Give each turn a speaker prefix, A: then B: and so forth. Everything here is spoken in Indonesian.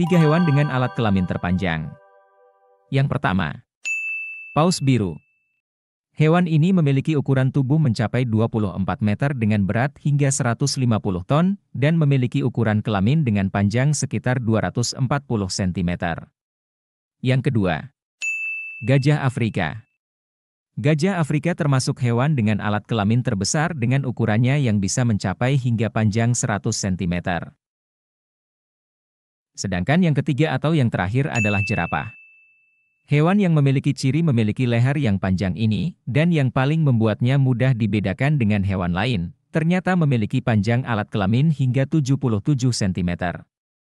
A: Tiga hewan dengan alat kelamin terpanjang. Yang pertama, paus biru. Hewan ini memiliki ukuran tubuh mencapai 24 meter dengan berat hingga 150 ton, dan memiliki ukuran kelamin dengan panjang sekitar 240 cm. Yang kedua, gajah Afrika. Gajah Afrika termasuk hewan dengan alat kelamin terbesar dengan ukurannya yang bisa mencapai hingga panjang 100 cm. Sedangkan yang ketiga atau yang terakhir adalah jerapah. Hewan yang memiliki ciri memiliki leher yang panjang ini, dan yang paling membuatnya mudah dibedakan dengan hewan lain, ternyata memiliki panjang alat kelamin hingga 77 cm.